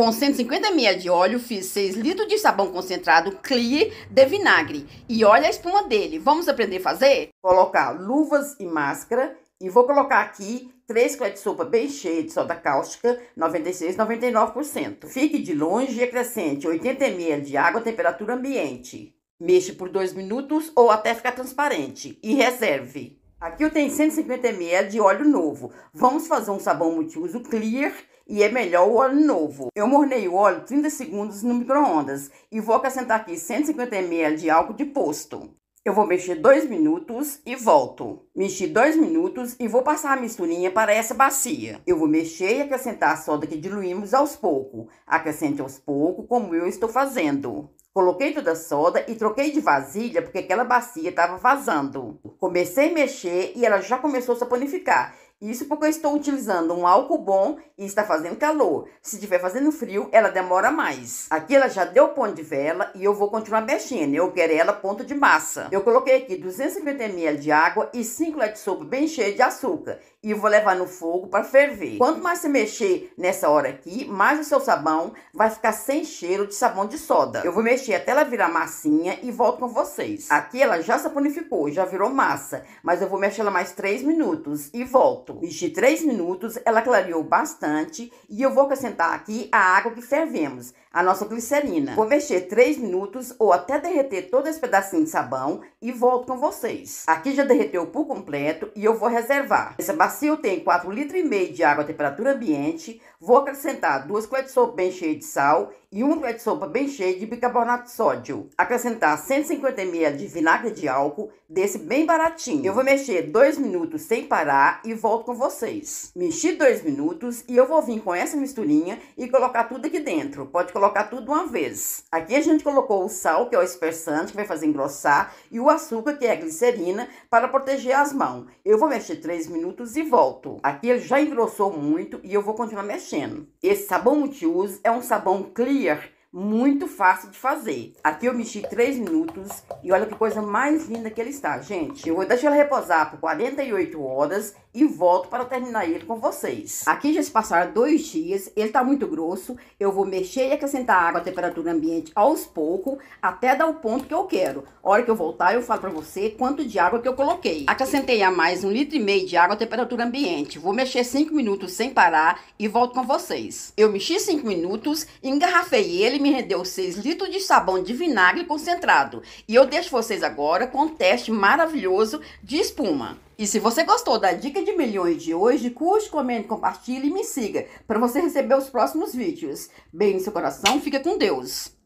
Com 150 ml de óleo, fiz 6 litros de sabão concentrado Clear de vinagre. E olha a espuma dele. Vamos aprender a fazer? Colocar luvas e máscara. E vou colocar aqui 3 colheres de sopa bem cheia de soda cáustica, 96, 99%. Fique de longe e acrescente 80 ml de água à temperatura ambiente. Mexe por 2 minutos ou até ficar transparente. E reserve. Aqui eu tenho 150 ml de óleo novo. Vamos fazer um sabão multiuso Clear e é melhor o óleo novo. Eu mornei o óleo 30 segundos no micro-ondas e vou acrescentar aqui 150 ml de álcool de posto. Eu vou mexer 2 minutos e volto. Mexi 2 minutos e vou passar a misturinha para essa bacia. Eu vou mexer e acrescentar a soda que diluímos aos poucos. Acrescente aos poucos, como eu estou fazendo. Coloquei toda a soda e troquei de vasilha porque aquela bacia estava vazando. Comecei a mexer e ela já começou a saponificar. Isso porque eu estou utilizando um álcool bom e está fazendo calor. Se estiver fazendo frio, ela demora mais. Aqui ela já deu ponto de vela e eu vou continuar mexendo. Eu quero ela ponto de massa. Eu coloquei aqui 250 ml de água e 5 colheres de sopa bem cheio de açúcar e vou levar no fogo para ferver. Quanto mais você mexer nessa hora aqui, mais o seu sabão vai ficar sem cheiro de sabão de soda. Eu vou mexer até ela virar massinha e volto com vocês. Aqui ela já saponificou, já virou massa, mas eu vou mexer ela mais 3 minutos e volto. Mexi 3 minutos, ela clareou bastante e eu vou acrescentar aqui a água que fervemos, a nossa glicerina. Vou mexer 3 minutos ou até derreter todo esse pedacinho de sabão e volto com vocês. Aqui já derreteu por completo e eu vou reservar. Essa eu tenho 4,5 litros de água à temperatura ambiente. Vou acrescentar 2 colheres de sopa bem cheia de sal e 1 colher de sopa bem cheia de bicarbonato de sódio. Acrescentar 150 ml de vinagre de álcool, desse bem baratinho. Eu vou mexer 2 minutos sem parar e volto com vocês. Mexi 2 minutos e eu vou vir com essa misturinha e colocar tudo aqui dentro. Pode colocar tudo uma vez. Aqui a gente colocou o sal, que é o espessante, que vai fazer engrossar, e o açúcar, que é a glicerina, para proteger as mãos. Eu vou mexer 3 minutos e e volto. Aqui ele já engrossou muito e eu vou continuar mexendo. Esse sabão multiuso é um sabão clear muito fácil de fazer. Aqui eu mexi 3 minutos e olha que coisa mais linda que ele está, gente. Eu vou deixar ele repousar por 48 horas e volto para terminar ele com vocês. Aqui já se passaram dois dias, ele está muito grosso. Eu vou mexer e acrescentar água à temperatura ambiente aos poucos, até dar o ponto que eu quero. A hora que eu voltar, eu falo para você quanto de água que eu coloquei. Acrescentei a mais um litro e meio de água à temperatura ambiente. Vou mexer 5 minutos sem parar e volto com vocês. Eu mexi 5 minutos, engarrafei ele me rendeu 6 litros de sabão de vinagre concentrado. E eu deixo vocês agora com um teste maravilhoso de espuma. E se você gostou da dica de milhões de hoje, curte, comente, compartilhe e me siga para você receber os próximos vídeos. Bem, no seu coração, fica com Deus.